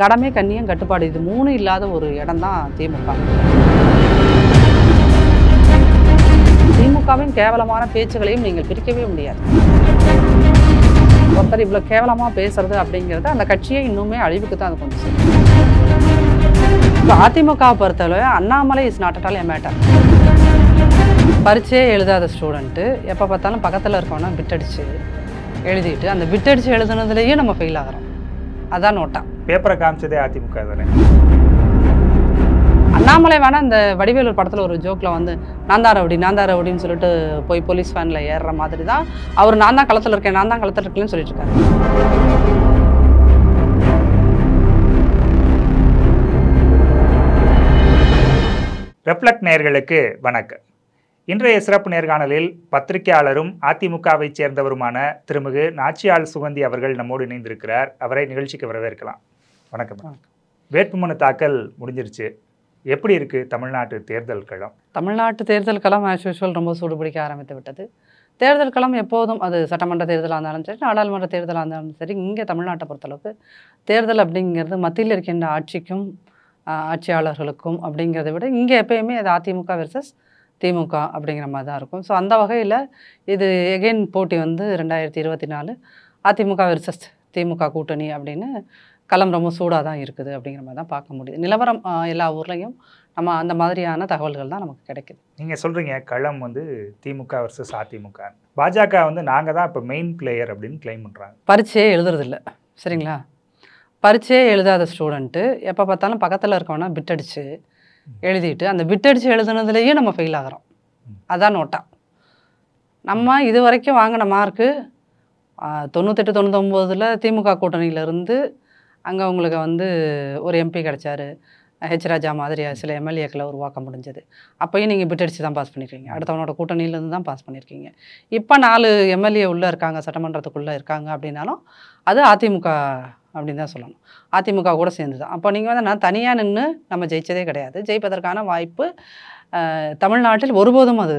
கடமை கண்ணியம் கட்டுப்பாடு இது மூணு இல்லாத ஒரு இடம் தான் திமுக திமுகவின் கேவலமான பேச்சுகளையும் நீங்கள் பிரிக்கவே முடியாது ஒருத்தர் இவ்வளோ கேவலமாக பேசுறது அப்படிங்கிறது அந்த கட்சியை இன்னுமே அழிவுக்கு தான் அது கொண்டு செய்யும் இப்போ அதிமுகவை பொறுத்தளவு Annamalai is not at all matter பரீட்சையே எழுதாத ஸ்டூடெண்ட்டு எப்போ பார்த்தாலும் பக்கத்தில் இருக்கவனா பிட்டடிச்சு எழுதிட்டு அந்த பிட்டடிச்சு எழுதுனதுலேயே நம்ம ஃபெயில் ஆகிறோம் அதான் நோட்டா பேப்பரை காமிச்சதே அதிமுக தானே அண்ணாமலை வேணா இந்த வடிவேலூர் படத்தில் ஒரு ஜோக்கில் வந்து நாந்தார ரவுடி நாந்தார ரவுடின்னு சொல்லிட்டு போய் போலீஸ் வேனில் ஏறுற மாதிரி தான் அவர் நான் தான் களத்தில் இருக்கேன் நான் தான் களத்தில் இருக்கேன்னு சொல்லிட்டு இருக்காரு ரெப்லக்ட் நேயர்களுக்கு வணக்கம் இன்றைய சிறப்பு நேர்காணலில் பத்திரிகையாளரும் அதிமுகவை சேர்ந்தவருமான திருமிகு நாச்சியால் சுகந்தி அவர்கள் நம்மோடு இணைந்திருக்கிறார் அவரை நிகழ்ச்சிக்கு வரவேற்கலாம் வணக்கம் வேட்புமனு தாக்கல் முடிஞ்சிருச்சு எப்படி இருக்குது தமிழ்நாட்டு தேர்தல் களம் தமிழ்நாட்டு தேர்தல் களம் ஆஸ் யூஷுவல் ரொம்ப சூடுபிடிக்க ஆரம்பித்து விட்டது தேர்தல் களம் எப்போதும் அது சட்டமன்ற தேர்தலாக இருந்தாலும் சரி நாடாளுமன்ற தேர்தலாக இருந்தாலும் சரி இங்கே தமிழ்நாட்டை பொறுத்தளவுக்கு தேர்தல் அப்படிங்கிறது மத்தியில் இருக்கின்ற ஆட்சிக்கும் ஆட்சியாளர்களுக்கும் அப்படிங்கிறத விட இங்கே எப்பயுமே அது அதிமுக வெர்சஸ் திமுக அப்படிங்கிற மாதிரி தான் இருக்கும் ஸோ அந்த வகையில் இது எகெயின் போட்டி வந்து ரெண்டாயிரத்தி இருபத்தி நாலு அதிமுக வெர்சஸ் திமுக கூட்டணி அப்படின்னு களம் ரொம்ப சூடாக தான் இருக்குது அப்படிங்கிற மாதிரி தான் பார்க்க முடியுது நிலவரம் எல்லா ஊர்லேயும் நம்ம அந்த மாதிரியான தகவல்கள் தான் நமக்கு கிடைக்குது நீங்கள் சொல்கிறீங்க களம் வந்து திமுக வர்சஸ் அதிமுக பாஜக வந்து நாங்கள் தான் இப்போ மெயின் பிளேயர் அப்படின்னு கிளைம் பண்ணுறாங்க பரீட்சையே எழுதுறதில்ல சரிங்களா பரீட்சையே எழுதாத ஸ்டூடெண்ட்டு எப்போ பார்த்தாலும் பக்கத்தில் இருக்கவனா பிட்டடிச்சு எழுதிட்டு அந்த பிட் அடித்து எழுதுனதுலேயே நம்ம ஃபெயில் ஆகிறோம் அதான் நோட்டா நம்ம இது வரைக்கும் வாங்கின மார்க்கு தொண்ணூத்தெட்டு தொண்ணூத்தொம்போதில் திமுக கூட்டணியிலேருந்து அங்கே உங்களுக்கு வந்து ஒரு எம்பி கிடச்சாரு ஹெச் ராஜா மாதிரி சில எம்எல்ஏக்களை உருவாக்க முடிஞ்சது அப்போயும் நீங்கள் பிட் அடித்து தான் பாஸ் பண்ணியிருக்கீங்க அடுத்தவனோட கூட்டணியிலேருந்து தான் பாஸ் பண்ணியிருக்கீங்க இப்போ நாலு எம்எல்ஏ உள்ளே இருக்காங்க சட்டமன்றத்துக்குள்ளே இருக்காங்க அப்படின்னாலும் அது அதிமுக அப்படின்னு தான் சொல்லணும் அதிமுக கூட சேர்ந்து தான் அப்போ நீங்கள் வந்து நான் தனியாக நின்று நம்ம ஜெயித்ததே கிடையாது ஜெயிப்பதற்கான வாய்ப்பு தமிழ்நாட்டில் ஒருபோதும் அது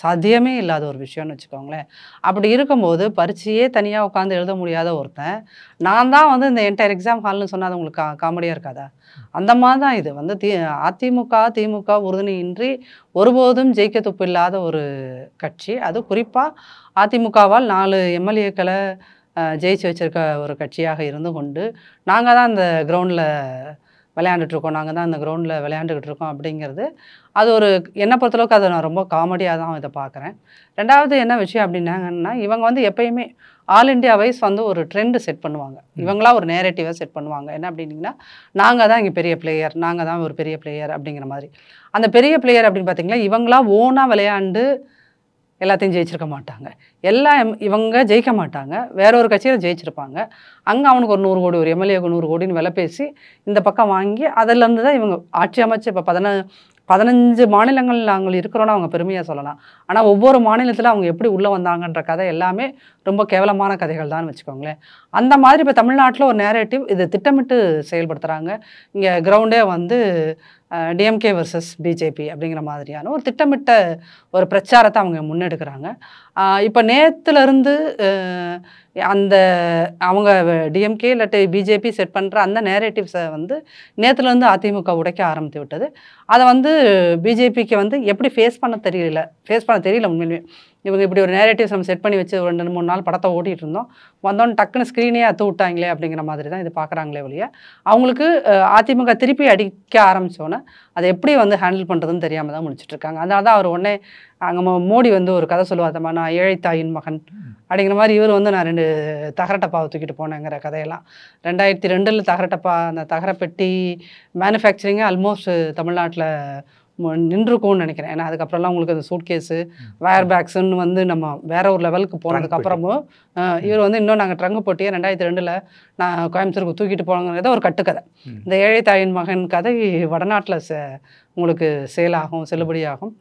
சாத்தியமே இல்லாத ஒரு விஷயம்னு வச்சுக்கோங்களேன் அப்படி இருக்கும்போது பரீட்சையே தனியாக உட்காந்து எழுத முடியாத ஒருத்தன் நான் தான் வந்து இந்த என்டையர் எக்ஸாம் ஹால்னு சொன்னால் அது உங்களுக்கு காமெடியாக இருக்காதா அந்த மாதிரி தான் இது வந்து தி அதிமுக திமுக உறுதுணையின்றி ஒருபோதும் ஜெயிக்க துப்பு இல்லாத ஒரு கட்சி அது குறிப்பாக அதிமுகவால் நாலு எம்எல்ஏக்களை ஜெயிச்சு வச்சிருக்க ஒரு கட்சியாக இருந்து கொண்டு நாங்கள் தான் அந்த கிரவுண்டில் விளையாண்டுட்ருக்கோம் நாங்கள் தான் அந்த கிரவுண்டில் விளையாண்டுக்கிட்டு இருக்கோம் அப்படிங்கிறது அது ஒரு என்னை பொறுத்தளவுக்கு அதை நான் ரொம்ப காமெடியாக தான் இதை பார்க்குறேன் ரெண்டாவது என்ன விஷயம் அப்படின்னாங்கன்னா இவங்க வந்து எப்பயுமே ஆல் இண்டியா வைஸ் வந்து ஒரு ட்ரெண்டு செட் பண்ணுவாங்க இவங்களா ஒரு நேரட்டிவாக செட் பண்ணுவாங்க என்ன அப்படின்னிங்கன்னா நாங்கள் தான் இங்கே பெரிய பிளேயர் நாங்கள் தான் ஒரு பெரிய பிளேயர் அப்படிங்கிற மாதிரி அந்த பெரிய பிளேயர் அப்படின்னு பார்த்தீங்கன்னா இவங்களாம் ஓனாக விளையாண்டு எல்லாத்தையும் ஜெயிச்சிருக்க மாட்டாங்க எல்லா இவங்க ஜெயிக்க மாட்டாங்க வேற ஒரு கட்சியில் ஜெயிச்சிருப்பாங்க அங்கே அவனுக்கு ஒரு நூறு கோடி ஒரு எம்எல்ஏக்கு நூறு கோடின்னு விலை பேசி இந்த பக்கம் வாங்கி அதிலேருந்து தான் இவங்க ஆட்சி அமைச்சு இப்போ பதின பதினஞ்சு மாநிலங்கள் நாங்கள் இருக்கிறோன்னு அவங்க பெருமையாக சொல்லலாம் ஆனால் ஒவ்வொரு மாநிலத்தில் அவங்க எப்படி உள்ளே வந்தாங்கன்ற கதை எல்லாமே ரொம்ப கேவலமான கதைகள் தான் வச்சுக்கோங்களேன் அந்த மாதிரி இப்போ தமிழ்நாட்டில் ஒரு நேரேட்டிவ் இது திட்டமிட்டு செயல்படுத்துகிறாங்க இங்கே கிரவுண்டே வந்து டிஎம்கே வர்சஸ் பிஜேபி அப்படிங்கிற மாதிரியான ஒரு திட்டமிட்ட ஒரு பிரச்சாரத்தை அவங்க முன்னெடுக்கிறாங்க இப்போ நேற்றுலேருந்து அந்த அவங்க டிஎம்கே இல்லாட்டி பிஜேபி செட் பண்ணுற அந்த நேரேட்டிவ்ஸை வந்து நேற்றுலேருந்து அதிமுக உடைக்க ஆரம்பித்து விட்டது அதை வந்து பிஜேபிக்கு வந்து எப்படி ஃபேஸ் பண்ண தெரியல ஃபேஸ் பண்ண தெரியல உண்மையிலுமே இவங்க இப்படி ஒரு நேரேட்டிவ்ஸ் நம்ம செட் பண்ணி வச்சு ஒரு ரெண்டு மூணு நாள் படத்தை ஓட்டிகிட்டு இருந்தோம் வந்தோன்னு டக்குன்னு ஸ்க்ரீனே அத்து விட்டாங்களே அப்படிங்கிற மாதிரி தான் இது பார்க்குறாங்களே ஒழிய அவங்களுக்கு அதிமுக திருப்பி அடிக்க ஆரம்பித்தோன்னே அதை எப்படி வந்து ஹேண்டில் பண்ணுறதுன்னு தெரியாமல் தான் முடிச்சுட்டு இருக்காங்க அதனால தான் அவர் உடனே அங்கே மோடி வந்து ஒரு கதை சொல்லுவாதம்மா நான் ஏழை தாயின் மகன் அப்படிங்கிற மாதிரி இவர் வந்து நான் ரெண்டு தகரட்டப்பாவை தூக்கிட்டு போனேங்கிற கதையெல்லாம் ரெண்டாயிரத்தி ரெண்டில் தகரட்டப்பா அந்த தகரப்பெட்டி மேனுஃபேக்சரிங்கே ஆல்மோஸ்ட் தமிழ்நாட்டில் நின்றுருக்கும்னு நினைக்கிறேன் ஏன்னா அதுக்கப்புறம்லாம் உங்களுக்கு அந்த சூட் கேஸு வயர் பேக்ஸுன்னு வந்து நம்ம வேற ஒரு லெவலுக்கு போனதுக்கப்புறமும் இவர் வந்து இன்னும் நாங்கள் ட்ரங்கு போட்டியே ரெண்டாயிரத்தி ரெண்டில் நான் கோயம்புத்தூருக்கு தூக்கிட்டு போனாங்கிறத ஒரு கட்டுக்கதை இந்த ஏழை தாயின் மகன் கதை வடநாட்டில் ச உங்களுக்கு சேலாகும் செல்லுபடியாகும்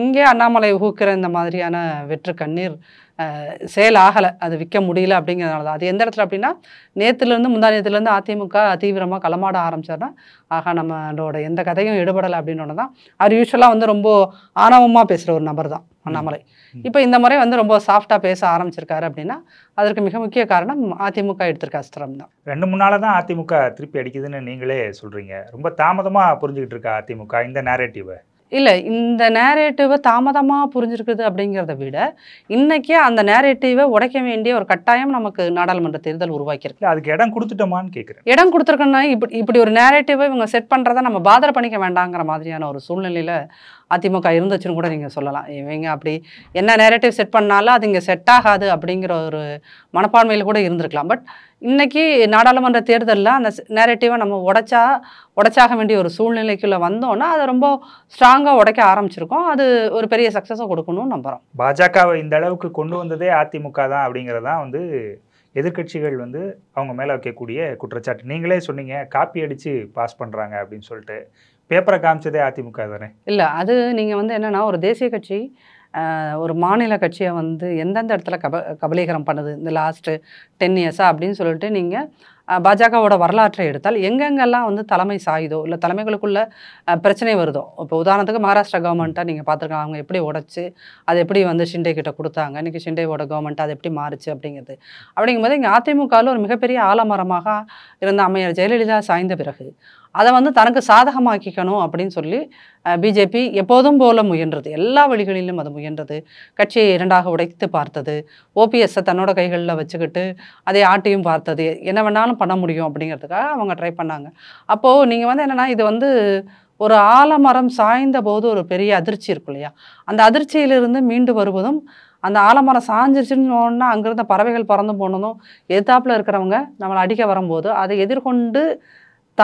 இங்கே அண்ணாமலை ஊக்குற இந்த மாதிரியான வெற்று கண்ணீர் சேல் ஆகலை அது விற்க முடியல அப்படிங்கிறதுனால தான் அது எந்த இடத்துல அப்படின்னா நேற்றுலேருந்து முந்தா நேற்றுலேருந்து அதிமுக தீவிரமாக களமாட ஆரம்பித்தார்னா ஆகா நம்மளோட எந்த கதையும் எடுபடலை அப்படின்னு தான் அவர் யூஸ்வலாக வந்து ரொம்ப ஆணவமாக பேசுகிற ஒரு நபர் தான் அண்ணாமலை இப்போ இந்த முறை வந்து ரொம்ப சாஃப்டாக பேச ஆரம்பிச்சிருக்காரு அப்படின்னா அதற்கு மிக முக்கிய காரணம் அதிமுக எடுத்திருக்க அஸ்திரம் தான் ரெண்டு மூணால தான் அதிமுக திருப்பி அடிக்குதுன்னு நீங்களே சொல்கிறீங்க ரொம்ப தாமதமாக புரிஞ்சுக்கிட்டு இருக்கா அதிமுக இந்த நேரேட்டிவை இல்லை இந்த நேரேட்டிவை தாமதமாக புரிஞ்சிருக்குது அப்படிங்கிறத விட இன்றைக்கே அந்த நேரேட்டிவை உடைக்க வேண்டிய ஒரு கட்டாயம் நமக்கு நாடாளுமன்ற தேர்தல் உருவாக்கியிருக்கு அதுக்கு இடம் கொடுத்துட்டோமான்னு கேட்குறேன் இடம் கொடுத்துருக்கோன்னா இப்படி இப்படி ஒரு நேரேட்டிவை இவங்க செட் பண்ணுறதை நம்ம பாதர பண்ணிக்க வேண்டாங்கிற மாதிரியான ஒரு சூழ்நிலையில் அதிமுக இருந்துச்சுன்னு கூட நீங்கள் சொல்லலாம் இவங்க அப்படி என்ன நேரேட்டிவ் செட் பண்ணாலும் அது இங்கே செட் ஆகாது அப்படிங்கிற ஒரு மனப்பான்மையில் கூட இருந்திருக்கலாம் பட் இன்றைக்கி நாடாளுமன்ற தேர்தலில் அந்த நேரட்டிவாக நம்ம உடைச்சா உடைச்சாக வேண்டிய ஒரு சூழ்நிலைக்குள்ளே வந்தோம்னா அதை ரொம்ப ஸ்ட்ராங்காக உடைக்க ஆரம்பிச்சிருக்கோம் அது ஒரு பெரிய சக்ஸஸை கொடுக்கணும்னு நம்புகிறோம் பாஜகவை இந்த அளவுக்கு கொண்டு வந்ததே அதிமுக தான் அப்படிங்கிறதான் வந்து எதிர்கட்சிகள் வந்து அவங்க மேலே வைக்கக்கூடிய குற்றச்சாட்டு நீங்களே சொன்னீங்க காப்பி அடித்து பாஸ் பண்ணுறாங்க அப்படின்னு சொல்லிட்டு பேப்பரை காமிச்சதே அதிமுக தானே இல்லை அது நீங்கள் வந்து என்னென்னா ஒரு தேசிய கட்சி ஒரு மாநில கட்சியை வந்து எந்தெந்த இடத்துல கப கபலீகரம் பண்ணுது இந்த லாஸ்ட்டு டென் இயர்ஸாக அப்படின்னு சொல்லிட்டு நீங்கள் பாஜகவோட வரலாற்றை எடுத்தால் எங்கெங்கெல்லாம் வந்து தலைமை சாயுதோ இல்லை தலைமைகளுக்குள்ள பிரச்சனை வருதோ இப்போ உதாரணத்துக்கு மகாராஷ்டிரா கவர்மெண்ட்டாக நீங்கள் பார்த்துருக்காங்க அவங்க எப்படி உடச்சி அது எப்படி வந்து ஷிண்டே கிட்ட கொடுத்தாங்க இன்றைக்கி ஷிண்டேவோட கவர்மெண்ட் அது எப்படி மாறுச்சு அப்படிங்கிறது அப்படிங்கும்போது இங்கே அதிமுகவில் ஒரு மிகப்பெரிய ஆலமரமாக இருந்த அம்மையார் ஜெயலலிதா சாய்ந்த பிறகு அதை வந்து தனக்கு சாதகமாக்கிக்கணும் அப்படின்னு சொல்லி பிஜேபி எப்போதும் போல முயன்றது எல்லா வழிகளிலும் அது முயன்றது கட்சியை இரண்டாக உடைத்து பார்த்தது ஓபிஎஸ்ஸை தன்னோட கைகளில் வச்சுக்கிட்டு அதை ஆட்டியும் பார்த்தது என்ன வேணாலும் பண்ண முடியும் அப்படிங்கிறதுக்காக அவங்க ட்ரை பண்ணாங்க அப்போது நீங்கள் வந்து என்னென்னா இது வந்து ஒரு ஆலமரம் சாய்ந்த போது ஒரு பெரிய அதிர்ச்சி இருக்கும் இல்லையா அந்த அதிர்ச்சியிலிருந்து மீண்டு வருவதும் அந்த ஆலமரம் சாஞ்சிருச்சுன்னு ஒன்னா அங்கேருந்த பறவைகள் பறந்து போனதும் எதிர்த்தாப்பில் இருக்கிறவங்க நம்மளை அடிக்க வரும்போது அதை எதிர்கொண்டு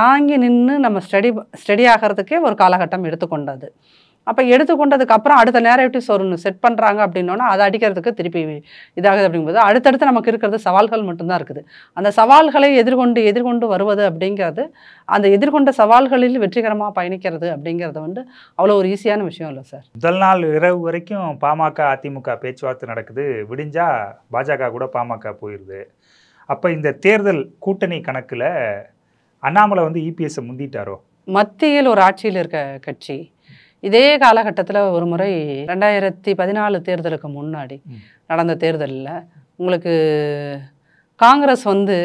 தாங்கி நின்று நம்ம ஸ்டடி ஸ்டடி ஆகிறதுக்கே ஒரு காலகட்டம் எடுத்துக்கொண்டது அப்போ எடுத்துக்கொண்டதுக்கு அப்புறம் அடுத்த எப்படி ஒரு செட் பண்ணுறாங்க அப்படின்னோன்னா அதை அடிக்கிறதுக்கு திருப்பி இதாகுது அப்படிங்கும்போது அடுத்தடுத்து நமக்கு இருக்கிறது சவால்கள் மட்டும்தான் இருக்குது அந்த சவால்களை எதிர்கொண்டு எதிர்கொண்டு வருவது அப்படிங்கிறது அந்த எதிர்கொண்ட சவால்களில் வெற்றிகரமாக பயணிக்கிறது அப்படிங்கிறது வந்து அவ்வளோ ஒரு ஈஸியான விஷயம் இல்லை சார் முதல் நாள் இரவு வரைக்கும் பாமக அதிமுக பேச்சுவார்த்தை நடக்குது விடிஞ்சால் பாஜக கூட பாமக போயிடுது அப்போ இந்த தேர்தல் கூட்டணி கணக்கில் அண்ணாமலை வந்து இபிஎஸ் e முந்திட்டாரோ மத்தியில் ஒரு ஆட்சியில் இருக்க கட்சி இதே காலகட்டத்தில் ஒரு முறை ரெண்டாயிரத்தி பதினாலு தேர்தலுக்கு முன்னாடி நடந்த தேர்தலில் உங்களுக்கு காங்கிரஸ் வந்து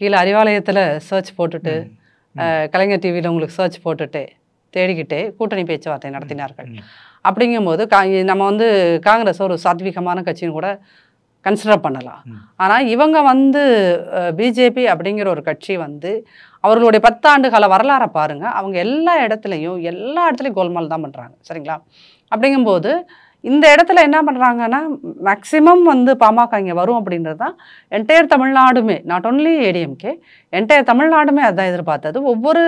கீழே அறிவாலயத்தில் சர்ச் போட்டுட்டு கலைஞர் டிவியில் உங்களுக்கு சர்ச் போட்டுட்டு தேடிக்கிட்டே கூட்டணி பேச்சுவார்த்தை நடத்தினார்கள் அப்படிங்கும்போது கா நம்ம வந்து காங்கிரஸ் ஒரு சாத்வீகமான கட்சின்னு கூட கன்சிடர் பண்ணலாம் ஆனால் இவங்க வந்து பிஜேபி அப்படிங்கிற ஒரு கட்சி வந்து அவர்களுடைய பத்தாண்டு கால வரலாறை பாருங்கள் அவங்க எல்லா இடத்துலையும் எல்லா இடத்துலையும் கோல்மால் தான் பண்ணுறாங்க சரிங்களா அப்படிங்கும்போது இந்த இடத்துல என்ன பண்ணுறாங்கன்னா மேக்ஸிமம் வந்து பாமக இங்கே வரும் அப்படின்றது தான் என்டையர் தமிழ்நாடுமே நாட் ஓன்லி ஏடிஎம்கே என்டையர் தமிழ்நாடுமே அதுதான் எதிர்பார்த்தது ஒவ்வொரு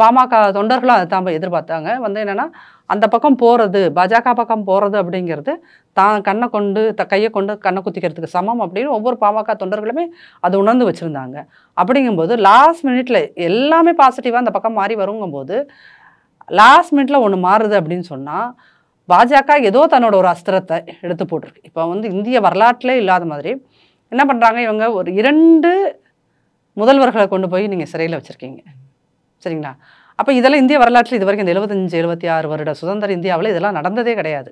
பாமக தொண்டர்களும் அதை தான் எதிர்பார்த்தாங்க வந்து என்னென்னா அந்த பக்கம் போகிறது பாஜக பக்கம் போகிறது அப்படிங்கிறது தான் கண்ணை கொண்டு த கையை கொண்டு கண்ணை குத்திக்கிறதுக்கு சமம் அப்படின்னு ஒவ்வொரு பாமக தொண்டர்களுமே அது உணர்ந்து வச்சுருந்தாங்க அப்படிங்கும்போது லாஸ்ட் மினிட்ல எல்லாமே பாசிட்டிவாக அந்த பக்கம் மாறி வருங்கும்போது லாஸ்ட் மினிட்ல ஒன்று மாறுது அப்படின்னு சொன்னால் பாஜக ஏதோ தன்னோட ஒரு அஸ்திரத்தை எடுத்து போட்டிருக்கு இப்போ வந்து இந்திய வரலாற்றிலே இல்லாத மாதிரி என்ன பண்ணுறாங்க இவங்க ஒரு இரண்டு முதல்வர்களை கொண்டு போய் நீங்கள் சிறையில் வச்சுருக்கீங்க சரிங்களா அப்போ இதெல்லாம் இந்திய வரலாற்றில் இது வரைக்கும் இந்த எழுபத்தஞ்சு எழுபத்தி ஆறு வருட சுதந்திர இந்தியாவில் இதெல்லாம் நடந்ததே கிடையாது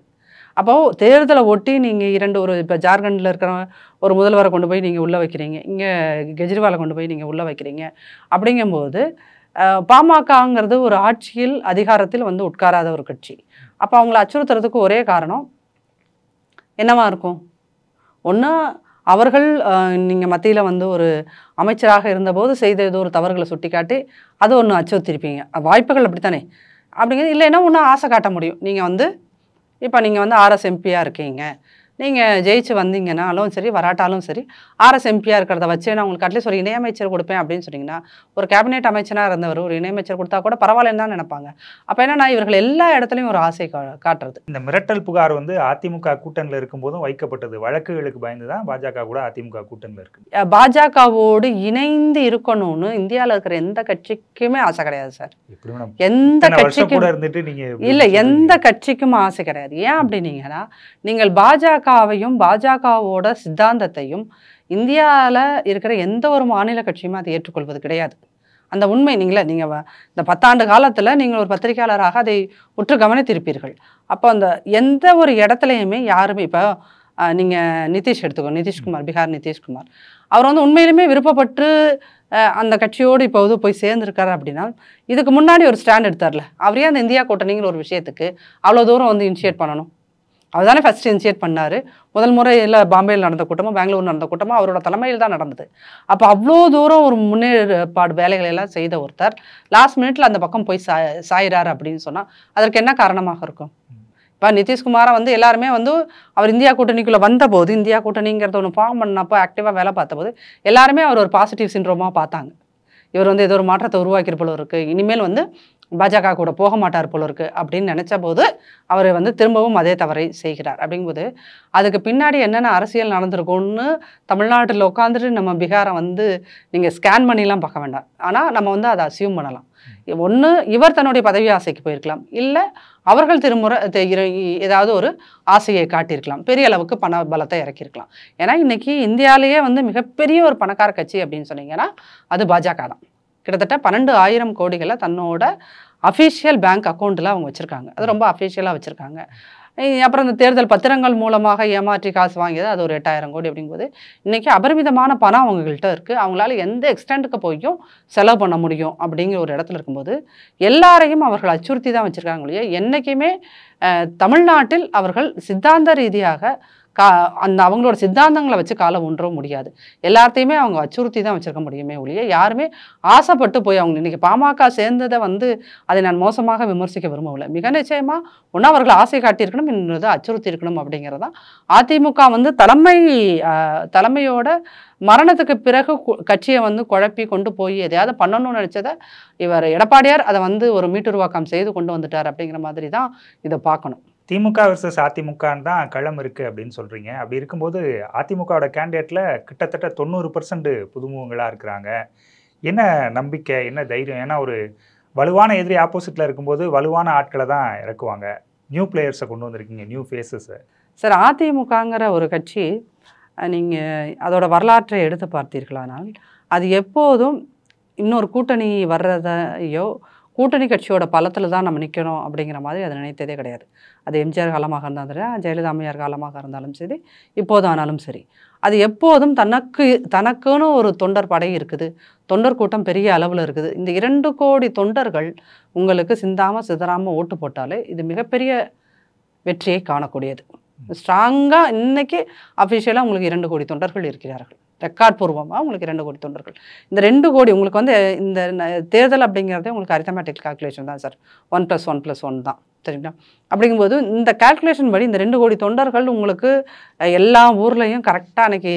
அப்போது தேர்தலை ஒட்டி நீங்கள் இரண்டு ஒரு இப்போ ஜார்க்கண்டில் இருக்கிற ஒரு முதல்வரை கொண்டு போய் நீங்கள் உள்ளே வைக்கிறீங்க இங்கே கெஜ்ரிவாலை கொண்டு போய் நீங்கள் உள்ளே வைக்கிறீங்க அப்படிங்கும்போது பாமகங்கிறது ஒரு ஆட்சியில் அதிகாரத்தில் வந்து உட்காராத ஒரு கட்சி அப்போ அவங்கள அச்சுறுத்துறதுக்கு ஒரே காரணம் என்னவா இருக்கும் ஒன்று அவர்கள் நீங்கள் மத்தியில் வந்து ஒரு அமைச்சராக இருந்தபோது செய்த ஏதோ ஒரு தவறுகளை சுட்டிக்காட்டி அது ஒன்று அச்சுறுத்திருப்பீங்க வாய்ப்புகள் அப்படித்தானே அப்படிங்கிறது இல்லைன்னா ஒன்றும் ஆசை காட்ட முடியும் நீங்கள் வந்து இப்போ நீங்கள் வந்து ஆர்எஸ் எம்பியாக இருக்கீங்க நீங்கள் ஜெயிச்சு வந்தீங்கன்னாலும் சரி வராட்டாலும் சரி ஆர்எஸ் எம்பியாக இருக்கிறத வச்சு நான் உங்களுக்கு அட்லீஸ்ட் ஒரு இணையமைச்சர் கொடுப்பேன் அப்படின்னு சொன்னீங்கன்னா ஒரு கேபினெட் அமைச்சராக இருந்தவர் ஒரு இணையமைச்சர் கொடுத்தா கூட பரவாயில்லன்னு தான் நினைப்பாங்க அப்போ நான் இவர்கள் எல்லா இடத்துலையும் ஒரு ஆசை காட்டுறது இந்த மிரட்டல் புகார் வந்து அதிமுக கூட்டணியில் இருக்கும்போதும் வைக்கப்பட்டது வழக்குகளுக்கு பயந்து தான் பாஜக கூட அதிமுக கூட்டணியில் இருக்கு பாஜகவோடு இணைந்து இருக்கணும்னு இந்தியாவில் இருக்கிற எந்த கட்சிக்குமே ஆசை கிடையாது சார் எந்த கட்சிக்கும் இல்லை எந்த கட்சிக்கும் ஆசை கிடையாது ஏன் அப்படின்னீங்கன்னா நீங்கள் பாஜக பாஜகவையும் பாஜகவோட சித்தாந்தத்தையும் இந்தியாவில் இருக்கிற எந்த ஒரு மாநில கட்சியுமே அதை ஏற்றுக்கொள்வது கிடையாது அந்த உண்மை நீங்களே நீங்கள் இந்த பத்தாண்டு காலத்தில் நீங்கள் ஒரு பத்திரிகையாளராக அதை உற்று கவனித்திருப்பீர்கள் அப்போ அந்த எந்த ஒரு இடத்துலையுமே யாருமே இப்போ நீங்கள் நிதிஷ் எடுத்துக்கோ நிதிஷ்குமார் பீகார் நிதிஷ்குமார் அவர் வந்து உண்மையிலுமே விருப்பப்பட்டு அந்த கட்சியோடு இப்போது போய் சேர்ந்துருக்காரு அப்படின்னா இதுக்கு முன்னாடி ஒரு ஸ்டாண்ட் எடுத்தார்ல அவரே அந்த இந்தியா கூட்டணிங்கிற ஒரு விஷயத்துக்கு அவ்வளோ தூரம் வந்து இனிஷியேட் பண்ணணும் அவர் தானே ஃபஸ்ட்டு இனிஷியேட் பண்ணார் முதல் முறை இல்லை பாம்பேயில் நடந்த கூட்டமோ பெங்களூர் நடந்த கூட்டமோ அவரோட தலைமையில் தான் நடந்தது அப்போ அவ்வளோ தூரம் ஒரு முன்னேற்பாடு வேலைகளை எல்லாம் செய்த ஒருத்தர் லாஸ்ட் மினிட்ல அந்த பக்கம் போய் சா சாயிறார் அப்படின்னு சொன்னால் அதற்கு என்ன காரணமாக இருக்கும் இப்போ நிதிஷ்குமாரை வந்து எல்லாருமே வந்து அவர் இந்தியா கூட்டணிக்குள்ளே வந்தபோது இந்தியா கூட்டணிங்கிறத ஒன்று ஃபார்ம் பண்ணப்போ ஆக்டிவாக வேலை பார்த்தபோது எல்லாருமே அவர் ஒரு பாசிட்டிவ் சின்ரோமாக பார்த்தாங்க இவர் வந்து ஏதோ ஒரு மாற்றத்தை உருவாக்கிற போல இருக்குது இனிமேல் வந்து பாஜக கூட போக மாட்டார் போல இருக்கு அப்படின்னு நினச்ச போது அவர் வந்து திரும்பவும் அதே தவறை செய்கிறார் அப்படிங்கும்போது அதுக்கு பின்னாடி என்னென்ன அரசியல் நடந்திருக்கும்னு தமிழ்நாட்டில் உட்காந்துட்டு நம்ம பீகாரை வந்து நீங்கள் ஸ்கேன் பண்ணிலாம் பார்க்க வேண்டாம் ஆனால் நம்ம வந்து அதை அசியூம் பண்ணலாம் ஒன்று இவர் தன்னுடைய பதவி ஆசைக்கு போயிருக்கலாம் இல்லை அவர்கள் திருமுறை ஏதாவது ஒரு ஆசையை காட்டியிருக்கலாம் பெரிய அளவுக்கு பண பலத்தை இறக்கியிருக்கலாம் ஏன்னா இன்றைக்கி இந்தியாவிலேயே வந்து மிகப்பெரிய ஒரு பணக்கார கட்சி அப்படின்னு சொன்னீங்கன்னா அது பாஜக தான் கிட்டத்தட்ட பன்னெண்டு ஆயிரம் கோடிகளை தன்னோட அஃபிஷியல் பேங்க் அக்கௌண்ட்டில் அவங்க வச்சுருக்காங்க அது ரொம்ப அஃபீஷியலாக வச்சுருக்காங்க அப்புறம் இந்த தேர்தல் பத்திரங்கள் மூலமாக ஏமாற்றி காசு வாங்கியது அது ஒரு எட்டாயிரம் கோடி அப்படிங்கும்போது இன்றைக்கி அபரிமிதமான பணம் அவங்கள்ட்ட இருக்குது அவங்களால எந்த எக்ஸ்டெண்ட்டுக்கு போயும் செலவு பண்ண முடியும் அப்படிங்கிற ஒரு இடத்துல இருக்கும்போது எல்லாரையும் அவர்கள் அச்சுறுத்தி தான் வச்சுருக்காங்க இல்லையா என்றைக்குமே தமிழ்நாட்டில் அவர்கள் சித்தாந்த ரீதியாக கா அந்த அவங்களோட சித்தாந்தங்களை வச்சு காலை ஒன்றவ முடியாது எல்லாத்தையுமே அவங்க அச்சுறுத்தி தான் வச்சுருக்க முடியுமே ஒழிய யாருமே ஆசைப்பட்டு போய் அவங்க இன்றைக்கி பாமக சேர்ந்ததை வந்து அதை நான் மோசமாக விமர்சிக்க விரும்பவில்லை மிக நிச்சயமாக ஒன்றா அவர்கள் ஆசை காட்டியிருக்கணும் இன்னொரு அச்சுறுத்தி இருக்கணும் அப்படிங்கிறதான் அதிமுக வந்து தலைமை தலைமையோட மரணத்துக்கு பிறகு கட்சியை வந்து குழப்பி கொண்டு போய் எதையாவது பண்ணணும்னு நினச்சதை இவர் எடப்பாடியார் அதை வந்து ஒரு மீட்டுருவாக்கம் செய்து கொண்டு வந்துட்டார் அப்படிங்கிற மாதிரி தான் இதை பார்க்கணும் திமுக வர்சஸ் அதிமுகன்னு தான் களம் இருக்குது அப்படின்னு சொல்கிறீங்க அப்படி இருக்கும்போது அதிமுகவோட கேண்டிடேட்டில் கிட்டத்தட்ட தொண்ணூறு பர்சன்ட் புதுமுகங்களாக இருக்கிறாங்க என்ன நம்பிக்கை என்ன தைரியம் ஏன்னா ஒரு வலுவான எதிரி ஆப்போசிட்டில் இருக்கும்போது வலுவான ஆட்களை தான் இறக்குவாங்க நியூ பிளேயர்ஸை கொண்டு வந்திருக்கீங்க நியூ ஃபேஸஸை சார் அதிமுகங்கிற ஒரு கட்சி நீங்கள் அதோட வரலாற்றை எடுத்து பார்த்தீர்களானால் அது எப்போதும் இன்னொரு கூட்டணி வர்றதையோ கூட்டணி கட்சியோட பலத்தில் தான் நம்ம நிற்கணும் அப்படிங்கிற மாதிரி அதை நினைத்ததே கிடையாது அது எம்ஜிஆர் காலமாக இருந்தாலும் சரி ஜெயலலிதா அம்மையார் காலமாக இருந்தாலும் சரி இப்போது ஆனாலும் சரி அது எப்போதும் தனக்கு தனக்குன்னு ஒரு தொண்டர் படை இருக்குது தொண்டர் கூட்டம் பெரிய அளவில் இருக்குது இந்த இரண்டு கோடி தொண்டர்கள் உங்களுக்கு சிந்தாமல் சிதறாமல் ஓட்டு போட்டாலே இது மிகப்பெரிய வெற்றியை காணக்கூடியது ஸ்ட்ராங்காக இன்றைக்கி அஃபிஷியலாக உங்களுக்கு இரண்டு கோடி தொண்டர்கள் இருக்கிறார்கள் ரெக்கார்ட் பூர்வமாக உங்களுக்கு ரெண்டு கோடி தொண்டர்கள் இந்த ரெண்டு கோடி உங்களுக்கு வந்து இந்த தேர்தல் அப்படிங்கிறதே உங்களுக்கு அரித்தமேட்டிக் கால்குலேஷன் தான் sir one plus one plus one தான் சரிங்களா அப்படிங்கும்போது இந்த கால்குலேஷன் படி இந்த ரெண்டு கோடி தொண்டர்கள் உங்களுக்கு எல்லா ஊர்லேயும் கரெக்டாக அன்றைக்கி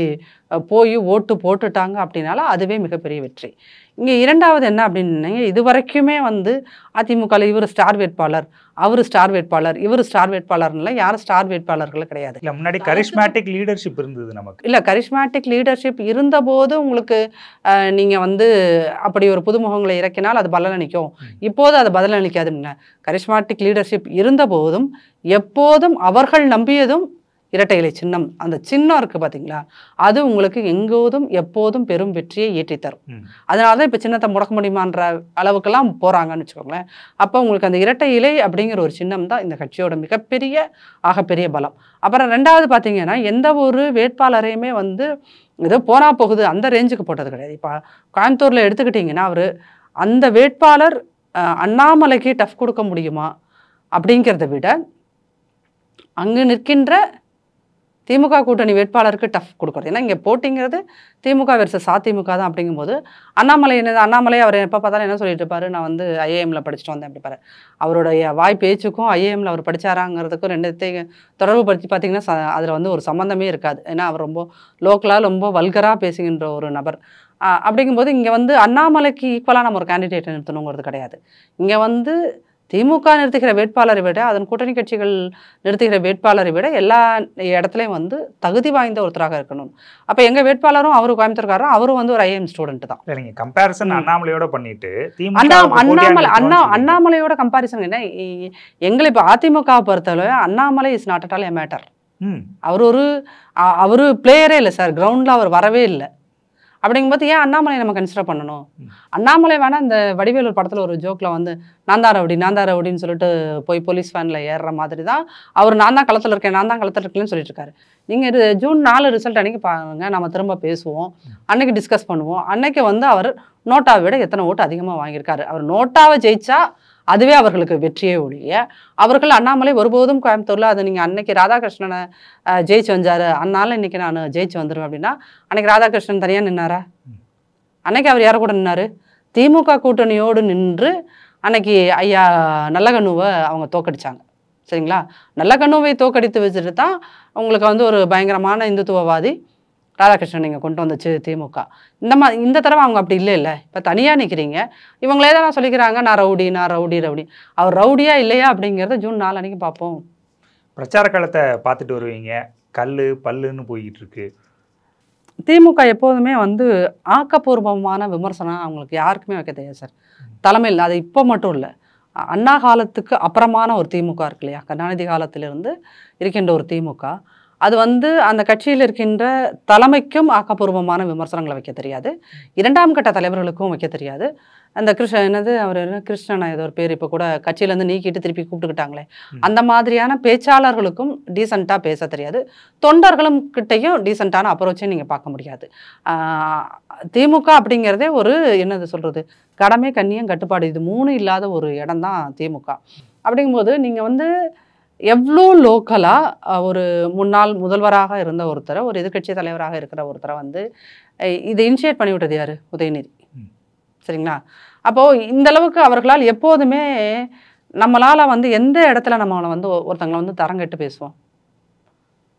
போய் ஓட்டு போட்டுட்டாங்க அப்படின்னால அதுவே மிகப்பெரிய வெற்றி இங்கே இரண்டாவது என்ன அப்படின்னீங்க இது வரைக்குமே வந்து அதிமுகவில் இவர் ஸ்டார் வேட்பாளர் அவர் ஸ்டார் வேட்பாளர் இவர் ஸ்டார் வேட்பாளர்னால யாரும் ஸ்டார் வேட்பாளர்கள் கிடையாது இல்லை முன்னாடி கரிஷ்மேட்டிக் லீடர்ஷிப் இருந்தது நமக்கு இல்லை கரிஷ்மேட்டிக் லீடர்ஷிப் இருந்தபோது உங்களுக்கு நீங்கள் வந்து அப்படி ஒரு புதுமுகங்களை இறக்கினால் அது பலனளிக்கும் இப்போது அது பலனளிக்காதுன்னு கரிஷ்மாட்டிக் லீடர்ஷிப் ரிலேஷன்ஷிப் இருந்தபோதும் எப்போதும் அவர்கள் நம்பியதும் இரட்டை இலை சின்னம் அந்த சின்னம் இருக்குது பார்த்தீங்களா அது உங்களுக்கு எங்கோதும் எப்போதும் பெரும் வெற்றியை ஈட்டி தரும் அதனால தான் இப்போ சின்னத்தை முடக்க முடியுமான்ற அளவுக்கெல்லாம் போகிறாங்கன்னு வச்சுக்கோங்களேன் அப்போ உங்களுக்கு அந்த இரட்டை இலை அப்படிங்கிற ஒரு சின்னம் தான் இந்த கட்சியோட மிகப்பெரிய ஆகப்பெரிய பலம் அப்புறம் ரெண்டாவது பார்த்தீங்கன்னா எந்த ஒரு வேட்பாளரையுமே வந்து ஏதோ போனா போகுது அந்த ரேஞ்சுக்கு போட்டது கிடையாது இப்போ கோயம்புத்தூரில் எடுத்துக்கிட்டிங்கன்னா அவர் அந்த வேட்பாளர் அண்ணாமலைக்கு டஃப் கொடுக்க முடியுமா அப்படிங்கிறத விட அங்கு நிற்கின்ற திமுக கூட்டணி வேட்பாளருக்கு டஃப் கொடுக்குறது ஏன்னா இங்கே போட்டிங்கிறது திமுக வெர்சஸ் அதிமுக தான் அப்படிங்கும்போது அண்ணாமலை என்ன அண்ணாமலை அவர் எப்போ பார்த்தாலும் என்ன சொல்லிட்டு இருப்பாரு நான் வந்து ஐஏஎம்ல படிச்சுட்டு வந்தேன் அப்படிப்பாரு அவருடைய வாய் பேச்சுக்கும் ஐஏஎம்ல அவர் படித்தாராங்கிறதுக்கும் ரெண்டுத்தையும் தொடர்பு படித்து பார்த்தீங்கன்னா அதில் வந்து ஒரு சம்மந்தமே இருக்காது ஏன்னா அவர் ரொம்ப லோக்கலாக ரொம்ப வல்கராக பேசுகின்ற ஒரு நபர் அப்படிங்கும்போது இங்கே வந்து அண்ணாமலைக்கு ஈக்குவலாக நம்ம ஒரு கேண்டிடேட் நிறுத்தணுங்கிறது கிடையாது இங்கே வந்து திமுக நிறுத்துகிற வேட்பாளரை விட அதன் கூட்டணி கட்சிகள் நிறுத்துகிற வேட்பாளரை விட எல்லா இடத்துலையும் வந்து தகுதி வாய்ந்த ஒருத்தராக இருக்கணும் அப்போ எங்கள் வேட்பாளரும் அவரு கோயம்புத்தூர்காரரும் அவரும் வந்து ஒரு ஐஎம் ஸ்டூடெண்ட் தான் கம்பேரிசன் அண்ணாமலையோட பண்ணிட்டு அண்ணாமலை அண்ணா அண்ணாமலையோட கம்பேரிசன் என்ன எங்களை இப்போ அதிமுக பொறுத்தளவு Annamalai is not at all a matter அவர் ஒரு அவர் பிளேயரே இல்லை சார் கிரவுண்டில் அவர் வரவே இல்லை அப்படிங்கும்போது ஏன் அண்ணாமலை நம்ம கன்சிடர் பண்ணணும் அண்ணாமலை வேணால் இந்த வடிவேலூர் படத்தில் ஒரு ஜோக்கில் வந்து நாந்தார அப்படி நாந்தார அப்படின்னு சொல்லிட்டு போய் போலீஸ் ஃபேனில் ஏறுற மாதிரி தான் அவர் நான் தான் களத்தில் இருக்கேன் நான் தான் களத்தில் இருக்கேன்னு சொல்லிட்டு இருக்காரு நீங்கள் இது ஜூன் நாலு ரிசல்ட் அன்றைக்கி பாருங்க நம்ம திரும்ப பேசுவோம் அன்னைக்கு டிஸ்கஸ் பண்ணுவோம் அன்னைக்கு வந்து அவர் நோட்டாவை விட எத்தனை ஓட்டு அதிகமாக வாங்கியிருக்காரு அவர் நோட்டாவை ஜெயிச்சா அதுவே அவர்களுக்கு வெற்றியே ஒழிய அவர்கள் அண்ணாமலை ஒருபோதும் கோயம்புத்தூரில் அதை நீங்கள் அன்னைக்கு ராதாகிருஷ்ணனை ஜெயிச்சு வந்தார் அன்னால இன்னைக்கு நான் ஜெயிச்சு வந்துடுவேன் அப்படின்னா அன்னைக்கு ராதாகிருஷ்ணன் தனியாக நின்னாரா அன்னைக்கு அவர் யாரை கூட நின்னார் திமுக கூட்டணியோடு நின்று அன்னைக்கு ஐயா நல்லகண்ணுவை அவங்க தோக்கடித்தாங்க சரிங்களா நல்லகண்ணுவை தோக்கடித்து வச்சுட்டு தான் உங்களுக்கு வந்து ஒரு பயங்கரமான இந்துத்துவவாதி ராதாகிருஷ்ணன் நீங்கள் கொண்டு வந்துச்சு திமுக இந்த மா இந்த தடவை அவங்க அப்படி இல்லை இல்லை இப்போ தனியாக நிற்கிறீங்க இவங்களே தான் சொல்லிக்கிறாங்க நான் ரவுடி நான் ரவுடி ரவுடி அவர் ரவுடியா இல்லையா அப்படிங்கிறத ஜூன் நாலு அன்றைக்கி பார்ப்போம் பிரச்சார காலத்தை பார்த்துட்டு வருவீங்க கல் பல்லுன்னு போய்கிட்டு இருக்கு திமுக எப்போதுமே வந்து ஆக்கப்பூர்வமான விமர்சனம் அவங்களுக்கு யாருக்குமே வைக்க தெரியாது சார் தலைமையில் அது இப்போ மட்டும் இல்லை அண்ணா காலத்துக்கு அப்புறமான ஒரு திமுக இருக்கு இல்லையா கருணாநிதி காலத்திலிருந்து இருக்கின்ற ஒரு திமுக அது வந்து அந்த கட்சியில் இருக்கின்ற தலைமைக்கும் ஆக்கப்பூர்வமான விமர்சனங்களை வைக்க தெரியாது இரண்டாம் கட்ட தலைவர்களுக்கும் வைக்க தெரியாது அந்த கிருஷ்ண என்னது அவர் என்ன ஏதோ ஒரு பேர் இப்போ கூட கட்சியிலேருந்து நீக்கிட்டு திருப்பி கூப்பிட்டுக்கிட்டாங்களே அந்த மாதிரியான பேச்சாளர்களுக்கும் டீசெண்டாக பேச தெரியாது தொண்டர்களும் கிட்டேயும் டீசெண்டான அப்ரோச்சையும் நீங்கள் பார்க்க முடியாது திமுக அப்படிங்கிறதே ஒரு என்னது சொல்கிறது கடமை கண்ணியம் கட்டுப்பாடு இது மூணு இல்லாத ஒரு இடம் தான் திமுக அப்படிங்கும்போது நீங்கள் வந்து எவ்வளோ லோக்கலாக ஒரு முன்னாள் முதல்வராக இருந்த ஒருத்தரை ஒரு எதிர்கட்சி தலைவராக இருக்கிற ஒருத்தரை வந்து இதை இனிஷியேட் பண்ணி விட்டது யார் உதயநிதி சரிங்களா அப்போது இந்தளவுக்கு அவர்களால் எப்போதுமே நம்மளால் வந்து எந்த இடத்துல நம்மளை வந்து ஒருத்தங்களை வந்து தரங்கட்டு பேசுவோம்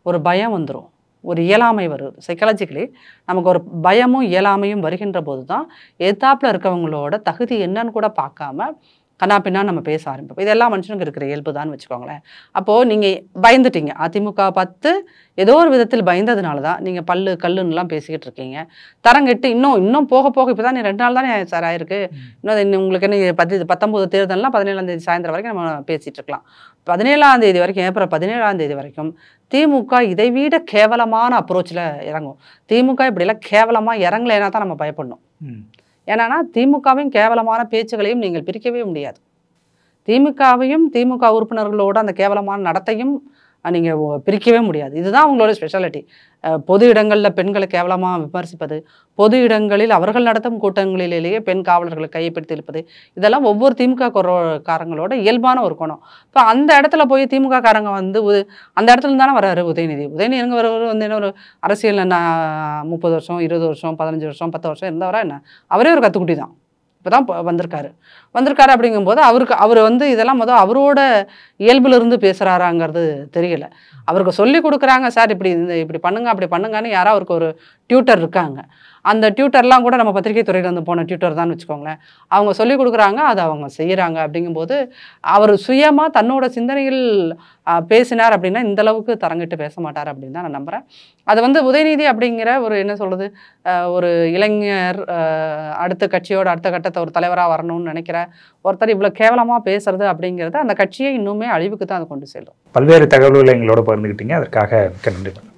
ஒரு பயம் வந்துடும் ஒரு இயலாமை வரும் சைக்காலஜிக்கலி நமக்கு ஒரு பயமும் இயலாமையும் வருகின்ற போது தான் எதாப்பில் இருக்கவங்களோட தகுதி என்னன்னு கூட பார்க்காம கண்ணா பின்னா நம்ம பேச ஆரம்பிப்போம் இது எல்லா மனுஷனுக்கு இருக்கிற இயல்பு தான் வச்சுக்கோங்களேன் அப்போது நீங்கள் பயந்துட்டீங்க அதிமுக பார்த்து ஏதோ ஒரு விதத்தில் பயந்ததுனால தான் நீங்கள் பல்லு கல்லுன்னெலாம் பேசிக்கிட்டு இருக்கீங்க தரங்கிட்டு இன்னும் இன்னும் போக போக இப்போ தான் ரெண்டு நாள் தானே சார் ஆயிருக்கு இன்னும் உங்களுக்கு என்ன பத்து பத்தொம்பது தேர்தல்லாம் பதினேழாம் தேதி சாயந்தரம் வரைக்கும் நம்ம பேசிகிட்டு இருக்கலாம் பதினேழாம் தேதி வரைக்கும் ஏப்ரல் பதினேழாம் தேதி வரைக்கும் திமுக இதை விட கேவலமான அப்ரோச்சில் இறங்கும் திமுக இப்படிலாம் கேவலமாக இறங்கலைன்னா தான் நம்ம பயப்படணும் ஏன்னா திமுகவின் கேவலமான பேச்சுகளையும் நீங்கள் பிரிக்கவே முடியாது திமுகவையும் திமுக உறுப்பினர்களோடு அந்த கேவலமான நடத்தையும் நீங்கள் பிரிக்கவே முடியாது இதுதான் அவங்களோட ஸ்பெஷாலிட்டி பொது இடங்களில் பெண்களை கேவலமாக விமர்சிப்பது பொது இடங்களில் அவர்கள் நடத்தும் கூட்டங்களிலேயே பெண் காவலர்களை கையப்படுத்தி இருப்பது இதெல்லாம் ஒவ்வொரு திமுக காரங்களோட இயல்பான ஒரு குணம் இப்போ அந்த இடத்துல போய் திமுக காரங்க வந்து அந்த இடத்துல தானே வராரு உதயநிதி உதயநிதி வரவர் வந்து என்ன ஒரு அரசியல் என்ன முப்பது வருஷம் இருபது வருஷம் பதினஞ்சு வருஷம் பத்து வருஷம் இருந்தவரா என்ன அவரே ஒரு கத்துக்குட்டி தான் இப்போ தான் வந்திருக்காரு வந்திருக்காரு அப்படிங்கும்போது அவருக்கு அவர் வந்து இதெல்லாம் மொதல் அவரோட இயல்பிலிருந்து பேசுகிறாராங்கிறது தெரியல அவருக்கு சொல்லி கொடுக்குறாங்க சார் இப்படி இந்த இப்படி பண்ணுங்க அப்படி பண்ணுங்கன்னு யாரோ அவருக்கு ஒரு டியூட்டர் இருக்காங்க அந்த டியூட்டர்லாம் கூட நம்ம பத்திரிகை துறையிலேருந்து போன டியூட்டர் தான் வச்சுக்கோங்களேன் அவங்க சொல்லி கொடுக்குறாங்க அதை அவங்க செய்கிறாங்க அப்படிங்கும்போது அவர் சுயமாக தன்னோட சிந்தனையில் பேசினார் அப்படின்னா இந்தளவுக்கு தரங்கிட்டு பேச மாட்டார் அப்படின்னு தான் நான் நம்புகிறேன் அது வந்து உதயநிதி அப்படிங்கிற ஒரு என்ன சொல்கிறது ஒரு இளைஞர் அடுத்த கட்சியோட அடுத்த கட்டத்தை ஒரு தலைவராக வரணும்னு நினைக்கிற ஒருத்தர் இவ்வளோ கேவலமாக பேசுறது அப்படிங்கிறது அந்த கட்சியை இன்னுமே அழிவுக்கு தான் அதை கொண்டு செல்லும் பல்வேறு தகவல்களை எங்களோட பகிர்ந்துக்கிட்டீங்க அதற்காக மிக்க நன்றி